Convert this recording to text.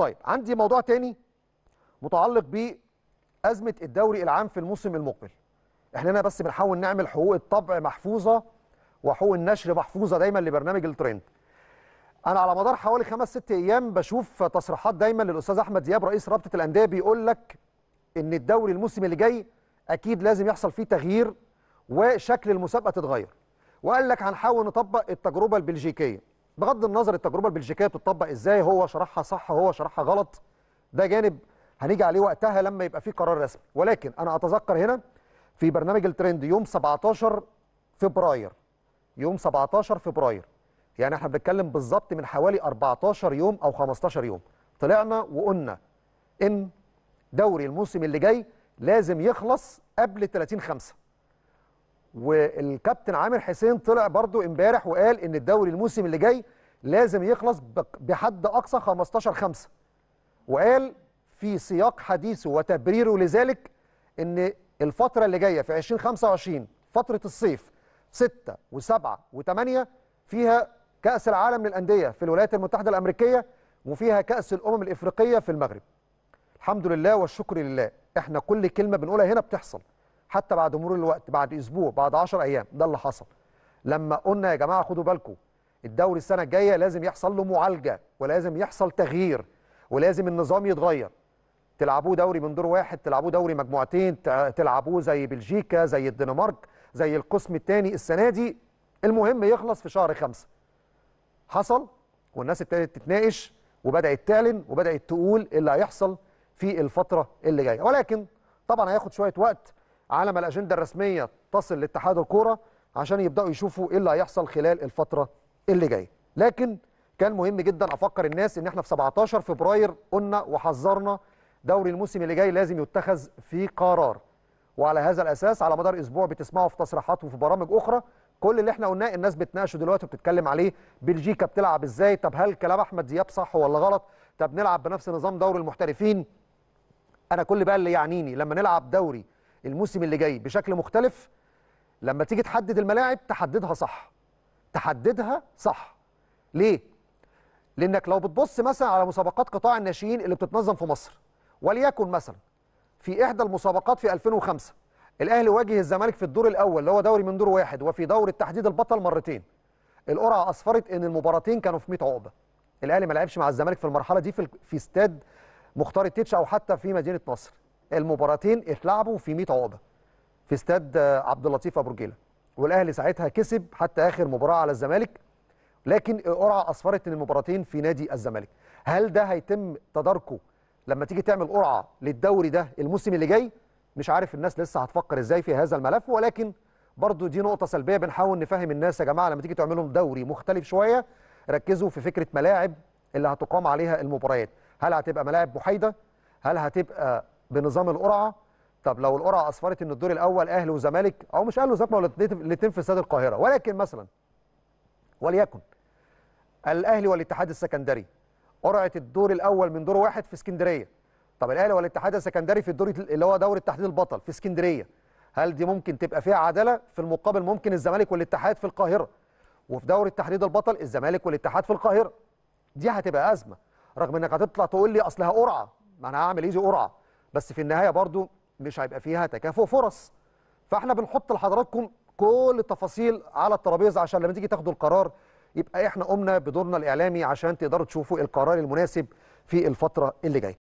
طيب عندي موضوع تاني متعلق بأزمة الدوري العام في الموسم المقبل احنا هنا بس بنحاول نعمل حقوق الطبع محفوظة وحقوق النشر محفوظة دايما لبرنامج الترند انا على مدار حوالي خمس ست ايام بشوف تصريحات دايما للاستاذ احمد دياب رئيس رابطه الانديه بيقول لك ان الدوري الموسم اللي جاي اكيد لازم يحصل فيه تغيير وشكل المسابقه تتغير وقال لك هنحاول نطبق التجربه البلجيكيه بغض النظر التجربه البلجيكيه بتطبق ازاي هو شرحها صح هو شرحها غلط ده جانب هنيجي عليه وقتها لما يبقى في قرار رسمي ولكن انا اتذكر هنا في برنامج الترند يوم 17 فبراير يوم 17 فبراير يعني احنا بنتكلم بالظبط من حوالي 14 يوم او 15 يوم طلعنا وقلنا ان دوري الموسم اللي جاي لازم يخلص قبل 30 5 والكابتن عامر حسين طلع برضو امبارح وقال ان الدوري الموسم اللي جاي لازم يخلص بحد اقصى 15 5 وقال في سياق حديثه وتبريره لذلك ان الفتره اللي جايه في 2025 فتره الصيف 6 و7 و8 فيها كاس العالم للانديه في الولايات المتحده الامريكيه وفيها كاس الامم الافريقيه في المغرب الحمد لله والشكر لله احنا كل كلمه بنقولها هنا بتحصل حتى بعد مرور الوقت بعد اسبوع بعد 10 ايام ده اللي حصل لما قلنا يا جماعه خدوا بالكم الدوري السنه الجايه لازم يحصل له معالجه ولازم يحصل تغيير ولازم النظام يتغير تلعبوه دوري من دور واحد تلعبوه دوري مجموعتين تلعبوه زي بلجيكا زي الدنمارك زي القسم الثاني السنه دي المهم يخلص في شهر خمسة حصل والناس ابتدت تتناقش وبدات تعلن وبدات تقول إيه اللي هيحصل في الفتره اللي جايه ولكن طبعا هياخد شويه وقت على ما الاجنده الرسميه تصل لاتحاد الكوره عشان يبداوا يشوفوا ايه اللي هيحصل خلال الفتره اللي جايه لكن كان مهم جدا افكر الناس ان احنا في 17 فبراير قلنا وحذرنا دوري الموسم اللي جاي لازم يتخذ فيه قرار وعلى هذا الاساس على مدار اسبوع بتسمعوا في تصريحات وفي برامج اخرى كل اللي احنا قلناه الناس بتناقشه دلوقتي وبتتكلم عليه بلجيكا بتلعب ازاي طب هل كلام احمد دياب صح ولا غلط طب نلعب بنفس نظام دوري المحترفين انا كل بقى اللي يعنيني لما نلعب دوري الموسم اللي جاي بشكل مختلف لما تيجي تحدد الملاعب تحددها صح تحددها صح ليه لانك لو بتبص مثلا على مسابقات قطاع الناشئين اللي بتتنظم في مصر وليكن مثلا في احدى المسابقات في 2005 الاهلي واجه الزمالك في الدور الاول اللي هو دوري من دور واحد وفي دور التحديد البطل مرتين القرعه اصفرت ان المباراتين كانوا في 100 عقبه الاهلي ما لعبش مع الزمالك في المرحله دي في في استاد مختار التتش او حتى في مدينه نصر المباراتين اتلعبوا في 100 عقبه في استاد عبد اللطيف ابو رجيله والاهلي ساعتها كسب حتى اخر مباراه على الزمالك لكن القرعه اصفرت ان المباراتين في نادي الزمالك هل ده هيتم تداركه لما تيجي تعمل قرعه للدوري ده الموسم اللي جاي مش عارف الناس لسه هتفكر ازاي في هذا الملف ولكن برضو دي نقطه سلبيه بنحاول نفهم الناس يا جماعه لما تيجي تعملوا دوري مختلف شويه ركزوا في فكره ملاعب اللي هتقام عليها المباريات هل هتبقى ملاعب محايده هل هتبقى بنظام القرعه طب لو القرعه اصفرت ان الدور الاول اهلي وزمالك او مش اهلي وزمالك ولا الاثنين في استاد القاهره ولكن مثلا وليكن الاهلي والاتحاد السكندري قرعه الدور الاول من دور واحد في اسكندريه طب الاهلي والاتحاد السكندري في الدور اللي هو دوري تحديد البطل في اسكندريه هل دي ممكن تبقى فيها عداله في المقابل ممكن الزمالك والاتحاد في القاهره وفي دوري تحديد البطل الزمالك والاتحاد في القاهره دي هتبقى ازمه رغم انك هتطلع تقول لي اصلها قرعه ما انا هعمل ايه دي قرعه بس في النهايه برضو مش هيبقى فيها تكافؤ فرص فاحنا بنحط لحضراتكم كل التفاصيل على الترابيزه عشان لما تيجي تاخدوا القرار يبقى احنا قمنا بدورنا الاعلامي عشان تقدروا تشوفوا القرار المناسب في الفتره اللي جايه